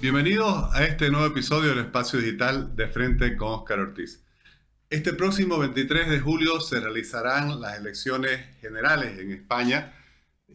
Bienvenidos a este nuevo episodio del Espacio Digital de Frente con Óscar Ortiz. Este próximo 23 de julio se realizarán las elecciones generales en España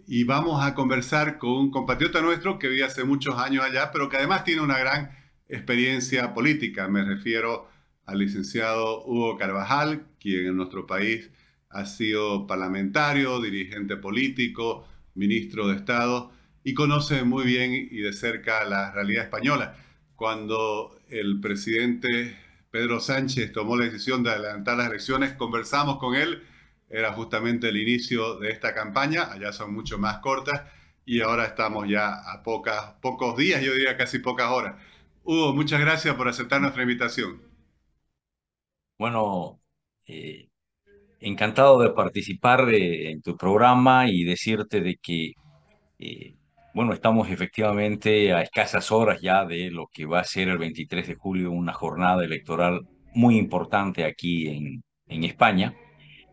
y vamos a conversar con un compatriota nuestro que vive hace muchos años allá, pero que además tiene una gran experiencia política. Me refiero al licenciado Hugo Carvajal, quien en nuestro país ha sido parlamentario, dirigente político, ministro de Estado y conoce muy bien y de cerca la realidad española. Cuando el presidente Pedro Sánchez tomó la decisión de adelantar las elecciones, conversamos con él, era justamente el inicio de esta campaña, allá son mucho más cortas y ahora estamos ya a pocas, pocos días, yo diría casi pocas horas. Hugo, muchas gracias por aceptar nuestra invitación. Bueno, eh, encantado de participar en tu programa y decirte de que eh, bueno, estamos efectivamente a escasas horas ya de lo que va a ser el 23 de julio una jornada electoral muy importante aquí en, en España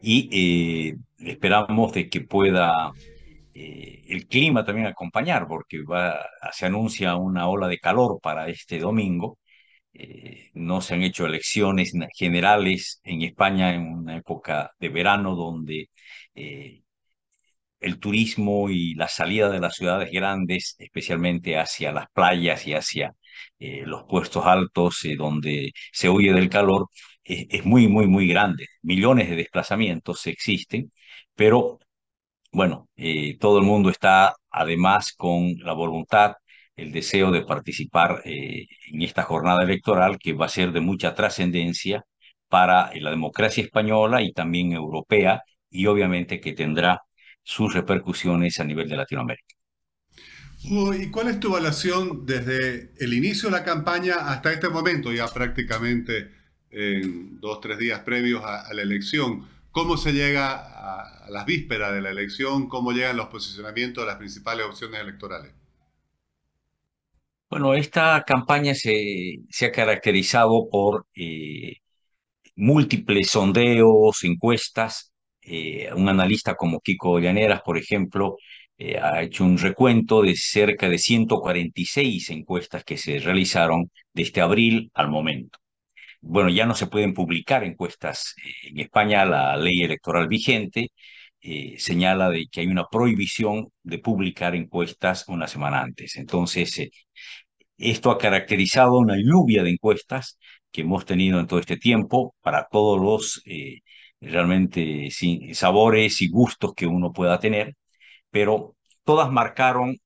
y eh, esperamos de que pueda eh, el clima también acompañar porque se anuncia una ola de calor para este domingo. Eh, no se han hecho elecciones generales en España en una época de verano donde el turismo y la salida de las ciudades grandes, especialmente hacia las playas y hacia eh, los puestos altos eh, donde se huye del calor, e, es, muy, muy, muy grande. Millones de desplazamientos existen, pero bueno, eh, todo el mundo está además con la voluntad, el deseo de participar en esta jornada electoral que va a ser de mucha trascendencia para la democracia española y también europea y obviamente que tendrá sus repercusiones a nivel de Latinoamérica. Hugo, ¿y cuál es tu evaluación desde el inicio de la campaña hasta este momento, ya prácticamente en dos, tres días previos a, la elección? ¿Cómo se llega a, las vísperas de la elección? ¿Cómo llegan los posicionamientos de las principales opciones electorales? Bueno, esta campaña se, ha caracterizado por eh, múltiples sondeos, encuestas eh, un analista como Kiko Llaneras, por ejemplo, eh, ha hecho un recuento de cerca de 146 encuestas que se realizaron desde este abril al momento. Bueno, ya no se pueden publicar encuestas eh, en España, la ley electoral vigente señala de que hay una prohibición de publicar encuestas una semana antes. Entonces, esto ha caracterizado una lluvia de encuestas que hemos tenido en todo este tiempo para todos los realmente sin sabores y gustos que uno pueda tener, pero todas marcaron,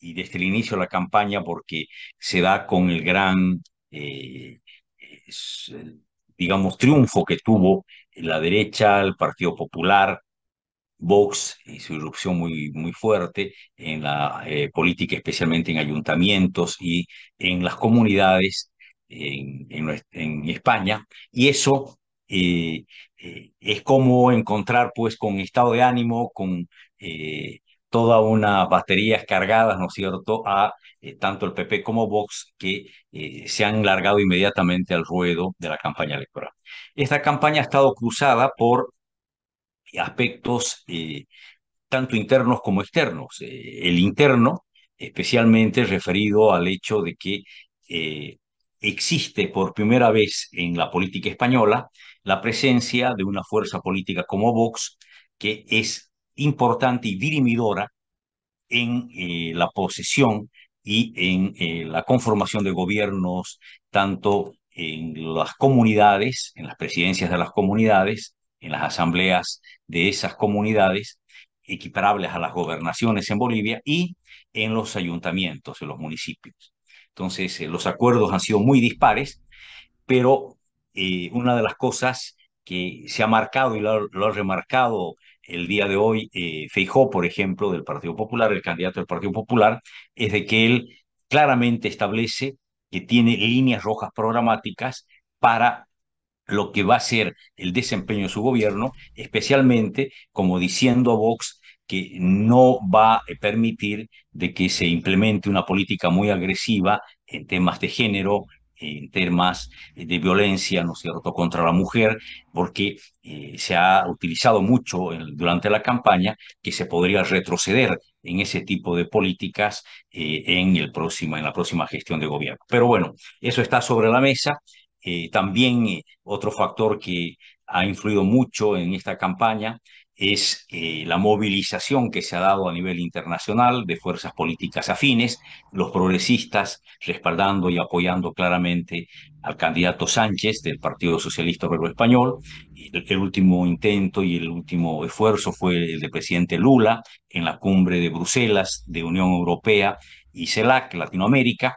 y desde el inicio de la campaña, porque se da con el gran, eh, digamos, triunfo que tuvo la derecha, el Partido Popular, Vox y su irrupción muy, muy fuerte en la eh, política, especialmente en ayuntamientos y en las comunidades en, España. Y eso eh, eh, es como encontrar pues con estado de ánimo, con eh, toda una baterías cargadas, ¿no es cierto?, a tanto el PP como Vox, que se han largado inmediatamente al ruedo de la campaña electoral. Esta campaña ha estado cruzada por aspectos tanto internos como externos. el interno, especialmente referido al hecho de que existe por primera vez en la política española la presencia de una fuerza política como Vox, que es importante y dirimidora en eh, la posesión y en eh, la conformación de gobiernos, tanto en las comunidades, en las presidencias de las comunidades, en las asambleas de esas comunidades, equiparables a las gobernaciones en Bolivia, y en los ayuntamientos, en los municipios. Entonces, eh, los acuerdos han sido muy dispares, pero una de las cosas que se ha marcado y lo, ha remarcado el día de hoy eh, Feijó, por ejemplo, del Partido Popular, el candidato del Partido Popular, es de que él claramente establece que tiene líneas rojas programáticas para lo que va a ser el desempeño de su gobierno, especialmente como diciendo a Vox que no va a permitir de que se implemente una política muy agresiva en temas de género, en temas de violencia, ¿no cierto?, contra la mujer, porque eh, se ha utilizado mucho durante la campaña que se podría retroceder en ese tipo de políticas eh, en, el próximo, en la próxima gestión de gobierno. Pero bueno, eso está sobre la mesa. Eh, también otro factor que ha influido mucho en esta campaña es eh, la movilización que se ha dado a nivel internacional de fuerzas políticas afines, los progresistas respaldando y apoyando claramente al candidato Sánchez del Partido Socialista Obrero Español. El, último intento y el último esfuerzo fue el del presidente Lula en la cumbre de Bruselas de Unión Europea y CELAC, Latinoamérica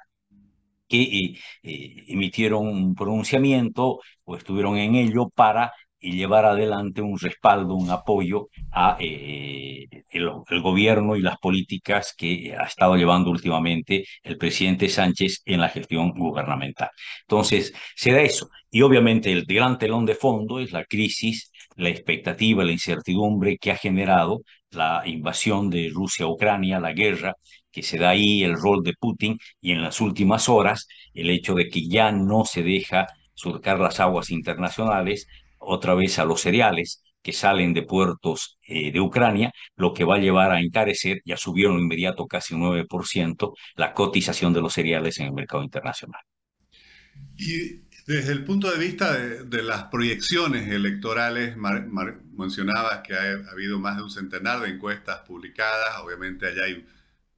que eh, eh, emitieron un pronunciamiento o estuvieron en ello para y llevar adelante un respaldo, un apoyo a eh, el, gobierno y las políticas que ha estado llevando últimamente el presidente Sánchez en la gestión gubernamental. Entonces, será eso. Y obviamente el gran telón de fondo es la crisis, la expectativa, la incertidumbre que ha generado la invasión de Rusia a Ucrania, la guerra que se da ahí, el rol de Putin y en las últimas horas el hecho de que ya no se deja surcar las aguas internacionales, otra vez a los cereales que salen de puertos eh, de Ucrania, lo que va a llevar a encarecer, ya subieron inmediato casi un 9%, la cotización de los cereales en el mercado internacional. Y desde el punto de vista de, las proyecciones electorales, mencionabas que ha, ha, habido más de un centenar de encuestas publicadas, obviamente allá hay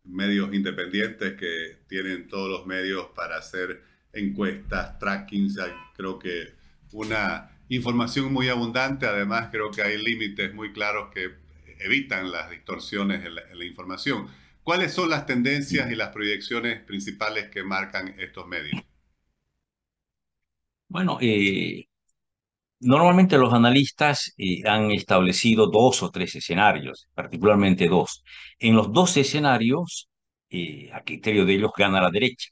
medios independientes que tienen todos los medios para hacer encuestas, Tracking, creo que una información muy abundante, además creo que hay límites muy claros que evitan las distorsiones en la, información. ¿Cuáles son las tendencias y las proyecciones principales que marcan estos medios? Bueno, eh, normalmente los analistas eh, han establecido dos o tres escenarios, particularmente dos. En los dos escenarios, eh, a criterio de ellos, gana la derecha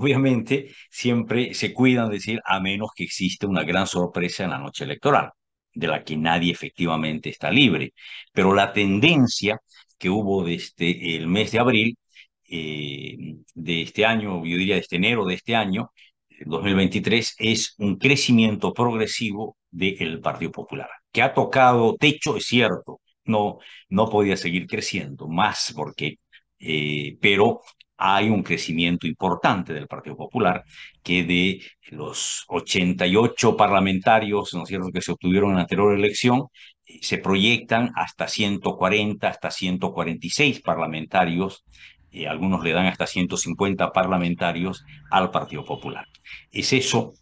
obviamente siempre se cuidan de decir a menos que exista una gran sorpresa en la noche electoral, de la que nadie efectivamente está libre. Pero la tendencia que hubo desde este, el mes de abril eh, de este año, yo diría desde este enero de este año, 2023, eh, es un crecimiento progresivo del Partido Popular, que ha tocado techo, es cierto, no, no podía seguir creciendo más porque, eh, pero hay un crecimiento importante del Partido Popular, que de los 88 parlamentarios, ¿no es cierto?, que se obtuvieron en la anterior elección, eh, se proyectan hasta 140, hasta 146 parlamentarios, algunos le dan hasta 150 parlamentarios al Partido Popular. Es eso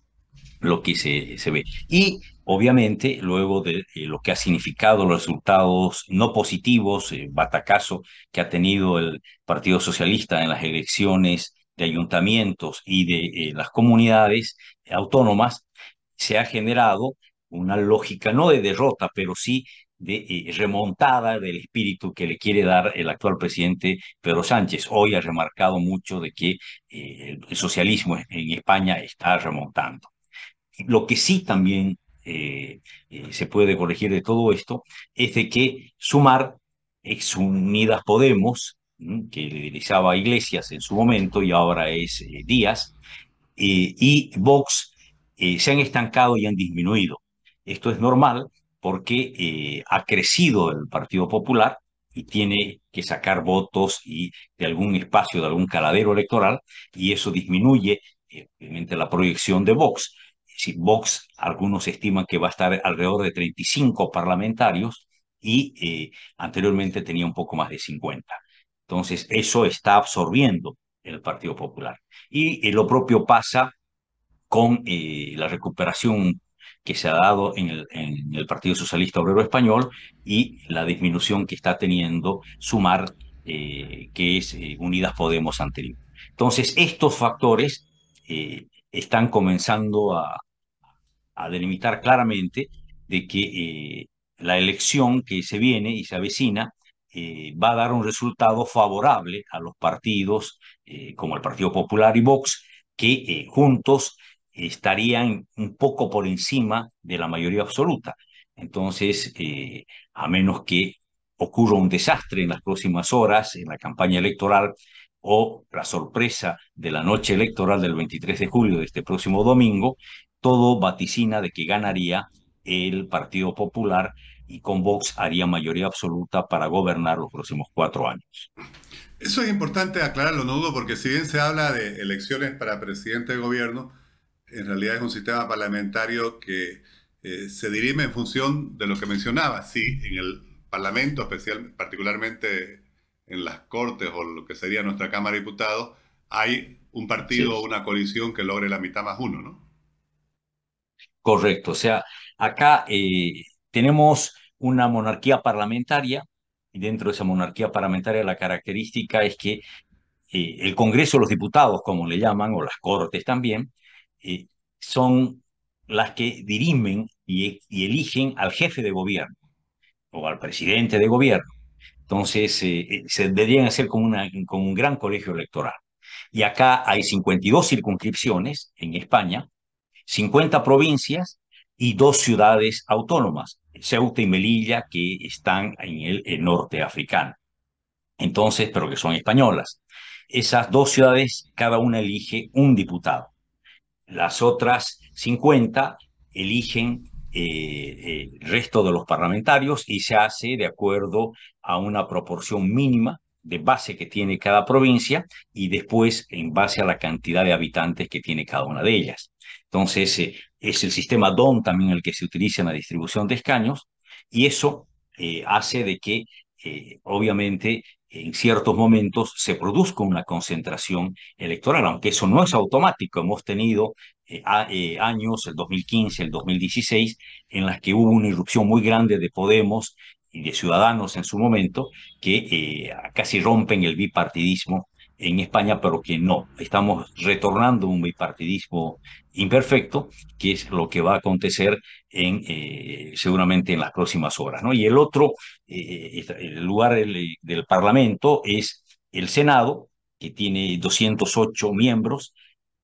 lo que se, se ve. Y Obviamente, luego de eh, lo que ha significado los resultados no positivos, eh, batacazo que ha tenido el Partido Socialista en las elecciones de ayuntamientos y de eh, las comunidades autónomas, se ha generado una lógica no de derrota, pero sí de remontada del espíritu que le quiere dar el actual presidente Pedro Sánchez. Hoy ha remarcado mucho de que el socialismo en España está remontando. Lo que sí también eh, eh, se puede corregir de todo esto, es de que sumar ex Unidas Podemos, que liderizaba Iglesias en su momento y ahora es eh, Díaz, y Vox se han estancado y han disminuido. Esto es normal porque ha crecido el Partido Popular y tiene que sacar votos y de algún espacio, de algún caladero electoral, y eso disminuye la proyección de Vox si Vox, algunos estiman que va a estar alrededor de 35 parlamentarios y eh, anteriormente tenía un poco más de 50. Entonces, eso está absorbiendo el Partido Popular. Y eh, lo propio pasa con eh, la recuperación que se ha dado en el, Partido Socialista Obrero Español y la disminución que está teniendo Sumar, que es Unidas Podemos anterior. Entonces, estos factores están comenzando a, a delimitar claramente de que eh, la elección que se viene y se avecina eh, va a dar un resultado favorable a los partidos eh, como el Partido Popular y Vox, que juntos estarían un poco por encima de la mayoría absoluta. Entonces, a menos que ocurra un desastre en las próximas horas, en la campaña electoral, o la sorpresa de la noche electoral del 23 de julio de este próximo domingo, todo vaticina de que ganaría el Partido Popular y con Vox haría mayoría absoluta para gobernar los próximos cuatro años. Eso es importante aclararlo, no dudo, porque si bien se habla de elecciones para presidente de gobierno, en realidad es un sistema parlamentario que eh, se dirime en función de lo que mencionaba. Si en el Parlamento, especial, particularmente en las Cortes o lo que sería nuestra Cámara de Diputados, hay un partido o una coalición que logre la mitad más uno, ¿no? Correcto, o sea, acá eh, tenemos una monarquía parlamentaria y dentro de esa monarquía parlamentaria la característica es que eh, el Congreso, los diputados, como le llaman, o las Cortes también, eh, son las que dirimen y, eligen al jefe de gobierno o al presidente de gobierno. Entonces, se deberían hacer como, un gran colegio electoral. Y acá hay 52 circunscripciones en España, 50 provincias y dos ciudades autónomas, Ceuta y Melilla, que están en el, norte africano. Entonces, pero que son españolas. Esas dos ciudades, cada una elige un diputado. Las otras 50 eligen eh, el resto de los parlamentarios y se hace de acuerdo a una proporción mínima de base que tiene cada provincia y después en base a la cantidad de habitantes que tiene cada una de ellas. Entonces, eh, es el sistema DON también el que se utiliza en la distribución de escaños y eso eh, hace de que, eh, obviamente, en ciertos momentos se produzca una concentración electoral, aunque eso no es automático. Hemos tenido años, el 2015, el 2016, en las que hubo una irrupción muy grande de Podemos de Ciudadanos en su momento, que eh, casi rompen el bipartidismo en España, pero que no, estamos retornando a un bipartidismo imperfecto, que es lo que va a acontecer en, eh, seguramente en las próximas horas. ¿no? Y el otro, eh, el lugar del, del Parlamento es el Senado, que tiene 208 miembros,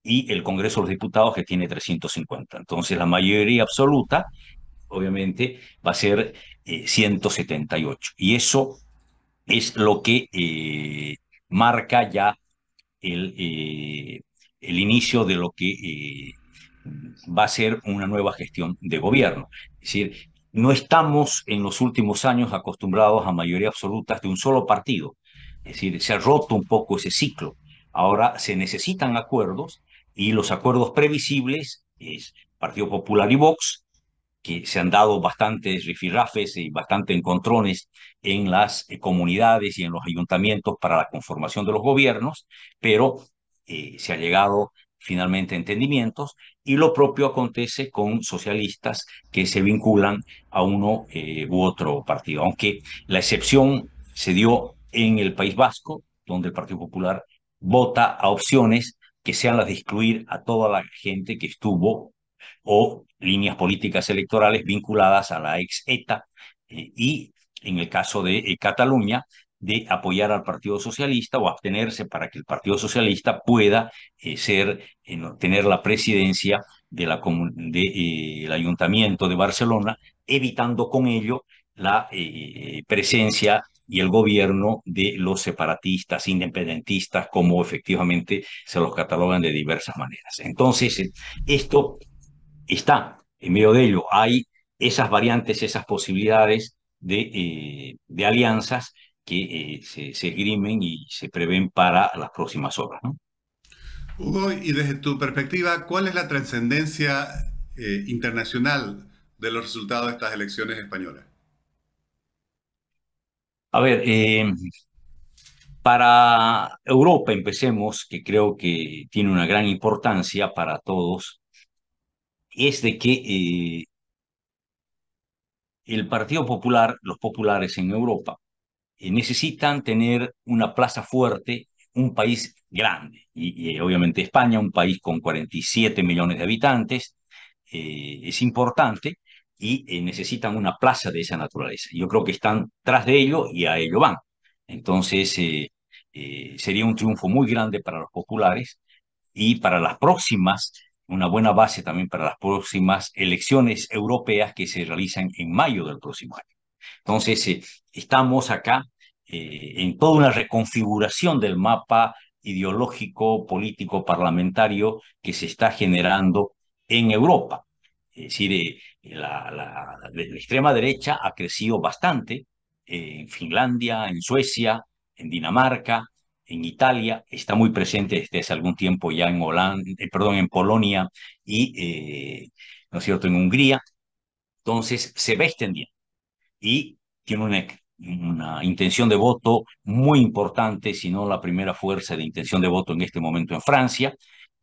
y el Congreso de los Diputados, que tiene 350. Entonces, la mayoría absoluta, obviamente, va a ser 178. Y eso es lo que eh, marca ya el, eh, el, inicio de lo que eh, va a ser una nueva gestión de gobierno. Es decir, no estamos en los últimos años acostumbrados a mayoría absoluta de un solo partido. Es decir, se ha roto un poco ese ciclo. Ahora se necesitan acuerdos y los acuerdos previsibles es Partido Popular y Vox, que se han dado bastantes rifirrafes y bastantes encontrones en las eh, comunidades y en los ayuntamientos para la conformación de los gobiernos, pero eh, se ha llegado finalmente a entendimientos y lo propio acontece con socialistas que se vinculan a uno eh, u otro partido, aunque la excepción se dio en el País Vasco, donde el Partido Popular vota a opciones que sean las de excluir a toda la gente que estuvo o líneas políticas electorales vinculadas a la ex ETA eh, y en el caso de eh, Cataluña de apoyar al Partido Socialista o abstenerse para que el Partido Socialista pueda eh, ser, tener la presidencia del de, Ayuntamiento de Barcelona, evitando con ello la presencia y el gobierno de los separatistas, independentistas, como efectivamente se los catalogan de diversas maneras. Entonces, esto está. En medio de ello hay esas variantes, esas posibilidades de, eh, alianzas que eh, se, esgrimen y se prevén para las próximas horas. Hugo, y desde tu perspectiva, ¿cuál es la trascendencia eh, internacional de los resultados de estas elecciones españolas? A ver, para Europa empecemos, que creo que tiene una gran importancia para todos, es de que eh, el Partido Popular, los populares en Europa, eh, necesitan tener una plaza fuerte, un país grande. Y, eh, obviamente España, un país con 47 millones de habitantes, es importante y necesitan una plaza de esa naturaleza. Yo creo que están tras de ello y a ello van. Entonces, sería un triunfo muy grande para los populares y para las próximas una buena base también para las próximas elecciones europeas que se realizan en mayo del próximo año. Entonces, eh, estamos acá eh, en toda una reconfiguración del mapa ideológico, político, parlamentario que se está generando en Europa. Es decir, eh, la, la, extrema derecha ha crecido bastante en Finlandia, en Suecia, en Dinamarca, en Italia, está muy presente desde hace algún tiempo ya en Holanda, eh, perdón, en Polonia y, eh, ¿no es cierto?, en Hungría. Entonces, se va extendiendo y tiene una, una intención de voto muy importante, si no la primera fuerza de intención de voto en este momento en Francia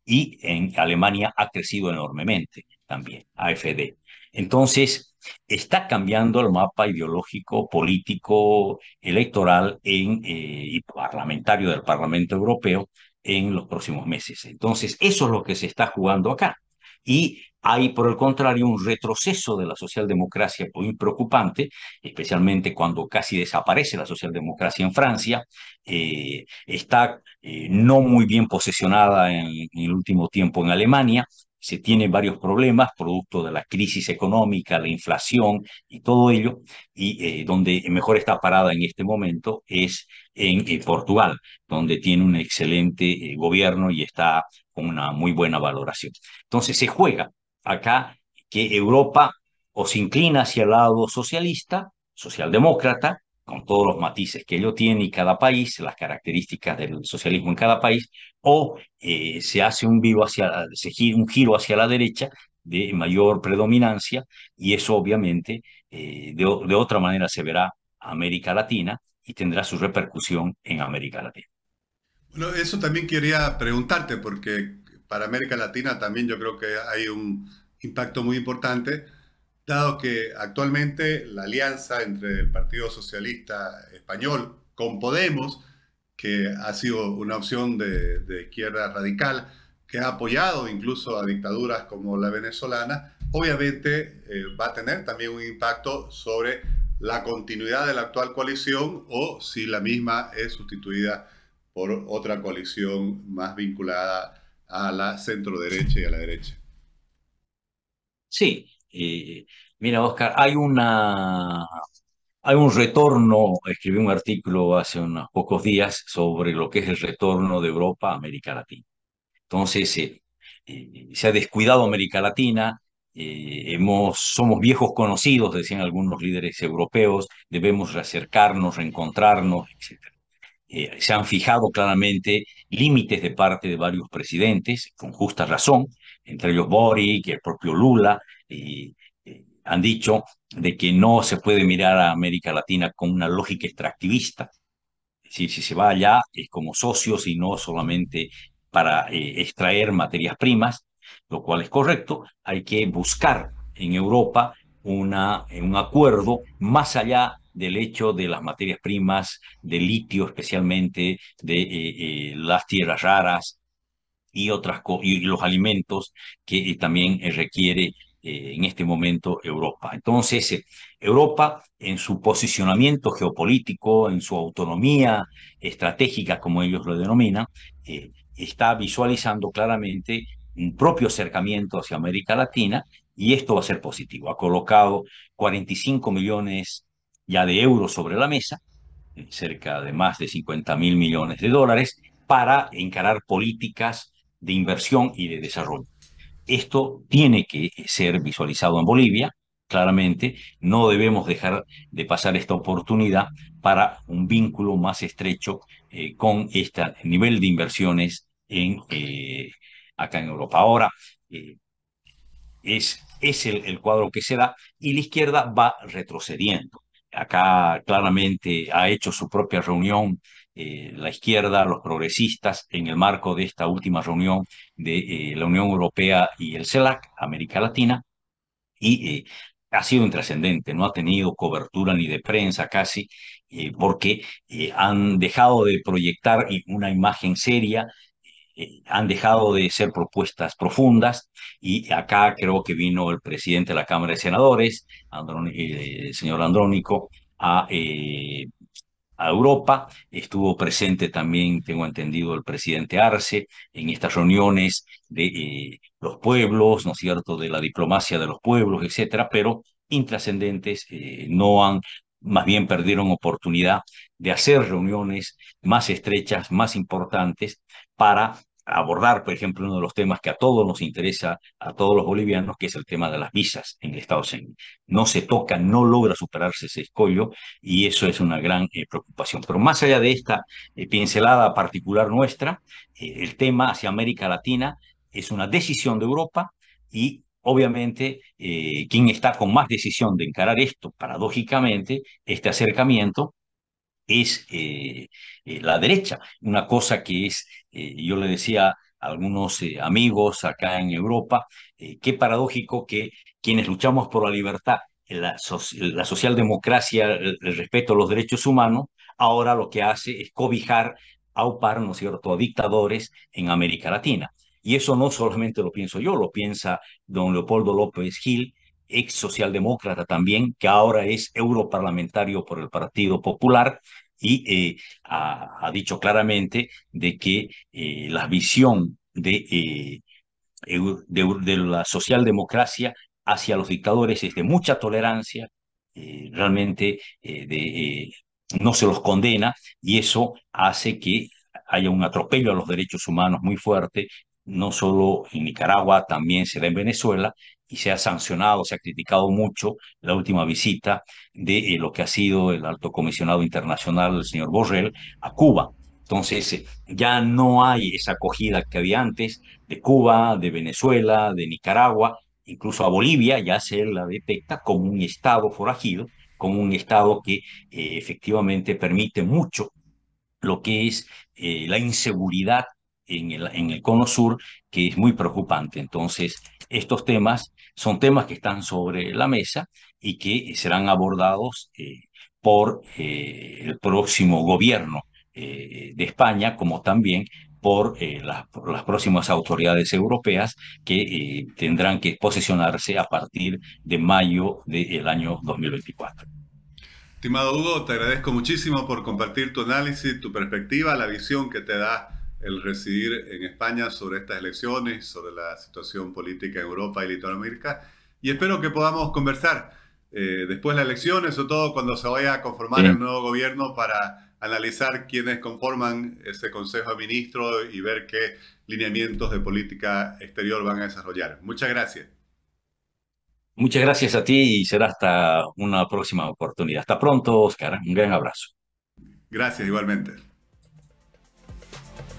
y en Alemania ha crecido enormemente también, AFD. Entonces, está cambiando el mapa ideológico, político, electoral en, eh, y parlamentario del Parlamento Europeo en los próximos meses. Entonces, eso es lo que se está jugando acá. Y hay, por el contrario, un retroceso de la socialdemocracia muy preocupante, especialmente cuando casi desaparece la socialdemocracia en Francia. Eh, está eh, no muy bien posesionada en, el último tiempo en Alemania se tienen varios problemas, producto de la crisis económica, la inflación y todo ello, y eh, donde mejor está parada en este momento es en eh, Portugal, donde tiene un excelente eh, gobierno y está con una muy buena valoración. Entonces se juega acá que Europa o se inclina hacia el lado socialista, socialdemócrata, con todos los matices que ello tiene y cada país, las características del socialismo en cada país, o eh, se hace un, vivo hacia, un giro hacia la derecha de mayor predominancia y eso obviamente eh, de, de otra manera se verá a América Latina y tendrá su repercusión en América Latina. Bueno, eso también quería preguntarte porque para América Latina también yo creo que hay un impacto muy importante Dado que actualmente la alianza entre el Partido Socialista Español con Podemos, que ha sido una opción de, izquierda radical, que ha apoyado incluso a dictaduras como la venezolana, obviamente eh, va a tener también un impacto sobre la continuidad de la actual coalición o si la misma es sustituida por otra coalición más vinculada a la centro derecha y a la derecha. Sí, eh, mira, Oscar, hay una... Hay un retorno, escribí un artículo hace unos pocos días sobre lo que es el retorno de Europa a América Latina. Entonces, eh, eh, se ha descuidado América Latina, hemos, somos viejos conocidos, decían algunos líderes europeos, debemos reacercarnos, reencontrarnos, etc. se han fijado claramente límites de parte de varios presidentes, con justa razón, entre ellos Boric, el propio Lula, eh, han dicho de que no se puede mirar a América Latina con una lógica extractivista. Es decir, si se va allá como socios y no solamente para eh, extraer materias primas, lo cual es correcto, hay que buscar en Europa una, un acuerdo más allá del hecho de las materias primas, de litio especialmente, de eh, las tierras raras y, otras y los alimentos que también requiere eh, en este momento Europa. Entonces, eh, Europa en su posicionamiento geopolítico, en su autonomía estratégica, como ellos lo denominan, eh, está visualizando claramente un propio acercamiento hacia América Latina y esto va a ser positivo. Ha colocado 45 millones ya de euros sobre la mesa, cerca de más de 50 mil millones de dólares, para encarar políticas de inversión y de desarrollo. Esto tiene que ser visualizado en Bolivia, claramente. No debemos dejar de pasar esta oportunidad para un vínculo más estrecho eh, con este nivel de inversiones en, eh, acá en Europa. Ahora, eh, es, es el cuadro que se da y la izquierda va retrocediendo. Acá claramente ha hecho su propia reunión eh, la izquierda, los progresistas, en el marco de esta última reunión de eh, la Unión Europea y el CELAC, América Latina, y eh, ha sido intrascendente, no ha tenido cobertura ni de prensa casi, porque han dejado de proyectar una imagen seria, han dejado de ser propuestas profundas y acá creo que vino el presidente de la Cámara de Senadores, el señor Andrónico, a Europa. Estuvo presente también, tengo entendido, el presidente Arce en estas reuniones de eh, los pueblos, ¿no es cierto?, de la diplomacia de los pueblos, etcétera, pero intrascendentes, eh, no han, más bien perdieron oportunidad de hacer reuniones más estrechas, más importantes para abordar, por ejemplo, uno de los temas que a todos nos interesa, a todos los bolivianos, que es el tema de las visas en el Unidos. No se toca, no logra superarse ese escollo y eso es una gran eh, preocupación. Pero más allá de esta eh, pincelada particular nuestra, eh, el tema hacia América Latina es una decisión de Europa y obviamente quien está con más decisión de encarar esto, paradójicamente, este acercamiento, es eh, eh, la derecha. Una cosa que es, eh, yo le decía a algunos amigos acá en Europa, qué paradójico que quienes luchamos por la libertad, la, socialdemocracia, el, respeto a los derechos humanos, ahora lo que hace es cobijar par, ¿no es cierto?, a dictadores en América Latina. Y eso no solamente lo pienso yo, lo piensa don Leopoldo López Gil, ex socialdemócrata también, que ahora es europarlamentario por el Partido Popular, y eh, ha, dicho claramente de que eh, la visión de, eh, de, la socialdemocracia hacia los dictadores es de mucha tolerancia, realmente de, no se los condena y eso hace que haya un atropello a los derechos humanos muy fuerte no solo en Nicaragua, también se da en Venezuela, y se ha sancionado, se ha criticado mucho la última visita de eh, lo que ha sido el alto comisionado internacional, el señor Borrell, a Cuba. Entonces, eh, ya no hay esa acogida que había antes de Cuba, de Venezuela, de Nicaragua, incluso a Bolivia ya se la detecta como un Estado forajido, como un Estado que eh, efectivamente permite mucho lo que es la inseguridad en el, en el cono sur, que es muy preocupante. Entonces, estos temas son temas que están sobre la mesa y que serán abordados eh, por eh, el próximo gobierno eh, de España, como también por, las, las, próximas autoridades europeas que tendrán que posicionarse a partir de mayo del año 2024. Estimado Hugo, te agradezco muchísimo por compartir tu análisis, tu perspectiva, la visión que te da el residir en España sobre estas elecciones, sobre la situación política en Europa y Latinoamérica. Y espero que podamos conversar eh, después de las elecciones, sobre todo cuando se vaya a conformar el nuevo gobierno, para analizar quiénes conforman ese Consejo de Ministros y ver qué lineamientos de política exterior van a desarrollar. Muchas gracias. Muchas gracias a ti y será hasta una próxima oportunidad. Hasta pronto, Oscar. Un gran abrazo. Gracias igualmente.